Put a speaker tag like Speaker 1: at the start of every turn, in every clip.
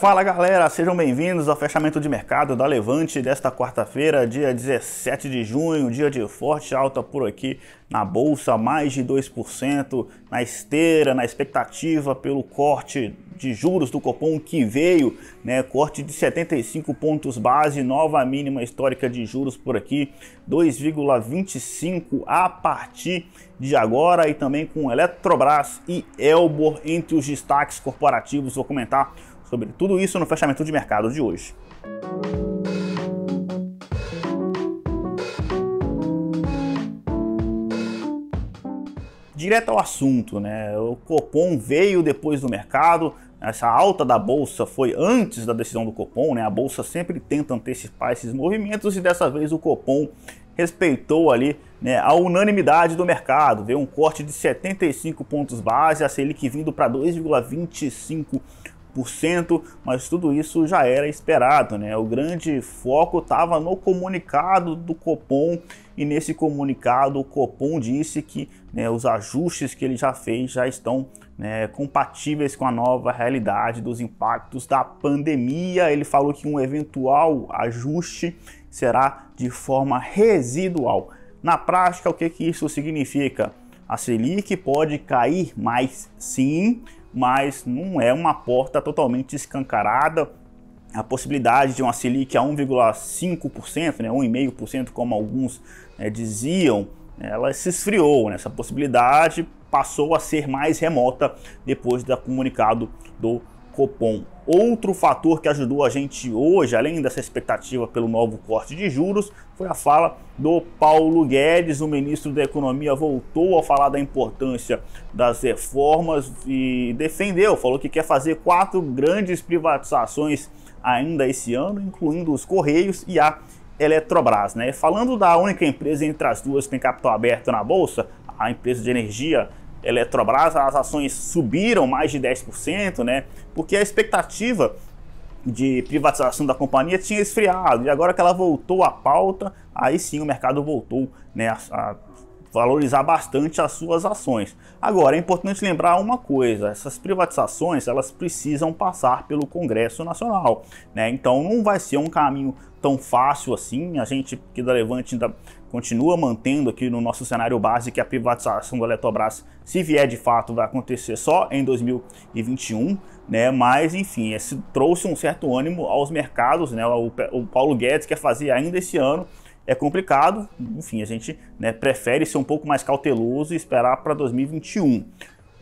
Speaker 1: Fala galera, sejam bem-vindos ao fechamento de mercado da Levante desta quarta-feira, dia 17 de junho, dia de forte alta por aqui na bolsa, mais de 2%, na esteira, na expectativa pelo corte de juros do Copom que veio, né, corte de 75 pontos base, nova mínima histórica de juros por aqui, 2,25 a partir de agora e também com Eletrobras e Elbor entre os destaques corporativos, vou comentar sobre tudo isso no fechamento de mercado de hoje. Direto ao assunto, né? O Copom veio depois do mercado, essa alta da bolsa foi antes da decisão do Copom, né? A bolsa sempre tenta antecipar esses movimentos e dessa vez o Copom respeitou ali né, a unanimidade do mercado, veio um corte de 75 pontos base, a Selic vindo para 2,25 mas tudo isso já era esperado, né? O grande foco estava no comunicado do Copom e nesse comunicado o Copom disse que né, os ajustes que ele já fez já estão né, compatíveis com a nova realidade dos impactos da pandemia. Ele falou que um eventual ajuste será de forma residual. Na prática, o que, que isso significa? A Selic pode cair mais sim, mas não é uma porta totalmente escancarada. A possibilidade de uma Selic a 1,5%, né, 1,5%, como alguns né, diziam, ela se esfriou. Né? Essa possibilidade passou a ser mais remota depois do comunicado do Copom. Outro fator que ajudou a gente hoje, além dessa expectativa pelo novo corte de juros, foi a fala do Paulo Guedes. O ministro da Economia voltou a falar da importância das reformas e defendeu, falou que quer fazer quatro grandes privatizações ainda esse ano, incluindo os Correios e a Eletrobras. Né? Falando da única empresa entre as duas que tem capital aberto na Bolsa, a empresa de energia Eletrobras, as ações subiram mais de 10%, né? Porque a expectativa de privatização da companhia tinha esfriado e agora que ela voltou à pauta, aí sim o mercado voltou né, a, a valorizar bastante as suas ações. Agora, é importante lembrar uma coisa, essas privatizações, elas precisam passar pelo Congresso Nacional, né? Então não vai ser um caminho tão fácil assim. A gente que da é Levante ainda continua mantendo aqui no nosso cenário base que a privatização do Eletrobras, se vier de fato, vai acontecer só em 2021, né? Mas enfim, esse trouxe um certo ânimo aos mercados, né? O, o Paulo Guedes quer fazer ainda esse ano é complicado, enfim, a gente né, prefere ser um pouco mais cauteloso e esperar para 2021.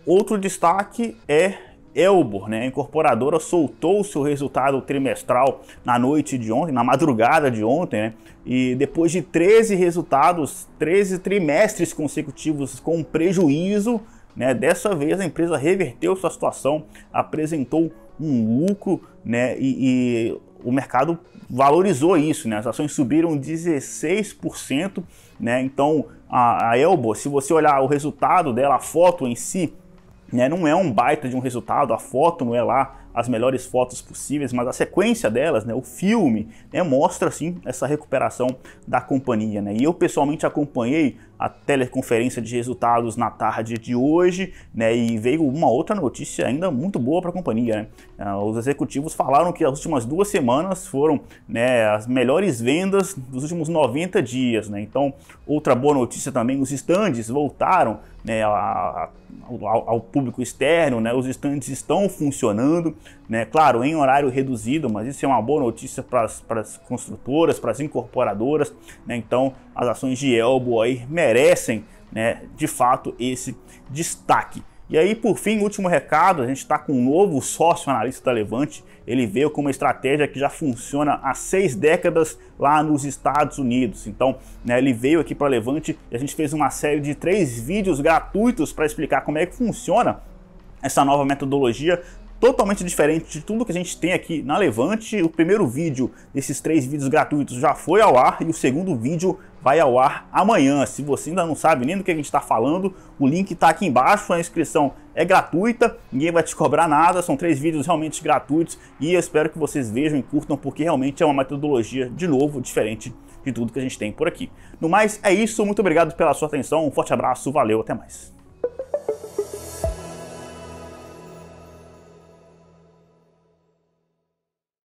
Speaker 1: Outro destaque é Elbor, né? A incorporadora soltou seu resultado trimestral na noite de ontem, na madrugada de ontem, né? E depois de 13 resultados, 13 trimestres consecutivos com prejuízo, né? Dessa vez a empresa reverteu sua situação, apresentou um lucro, né? E, e o mercado valorizou isso, né? As ações subiram 16%, né? Então a, a Elbo, se você olhar o resultado dela, a foto em si, né? Não é um baita de um resultado, a foto não é lá as melhores fotos possíveis, mas a sequência delas, né, o filme, né, mostra assim essa recuperação da companhia. Né? E eu pessoalmente acompanhei a teleconferência de resultados na tarde de hoje, né, e veio uma outra notícia ainda muito boa para a companhia. Né? Ah, os executivos falaram que as últimas duas semanas foram né, as melhores vendas dos últimos 90 dias. Né? Então, outra boa notícia também, os estandes voltaram né, a, a, ao, ao, público externo, né, os estandes estão funcionando, né? Claro, em horário reduzido, mas isso é uma boa notícia para as construtoras, para as incorporadoras, né? Então, as ações de Elbo aí merecem, né, de fato, esse destaque. E aí, por fim, último recado, a gente está com um novo sócio analista da Levante. Ele veio com uma estratégia que já funciona há seis décadas lá nos Estados Unidos. Então, né, ele veio aqui para Levante e a gente fez uma série de três vídeos gratuitos para explicar como é que funciona essa nova metodologia totalmente diferente de tudo que a gente tem aqui na Levante. O primeiro vídeo desses três vídeos gratuitos já foi ao ar e o segundo vídeo vai ao ar amanhã. Se você ainda não sabe nem do que a gente está falando, o link está aqui embaixo, a inscrição é gratuita, ninguém vai te cobrar nada, são três vídeos realmente gratuitos e eu espero que vocês vejam e curtam porque realmente é uma metodologia, de novo, diferente de tudo que a gente tem por aqui. No mais, é isso, muito obrigado pela sua atenção, um forte abraço, valeu, até mais.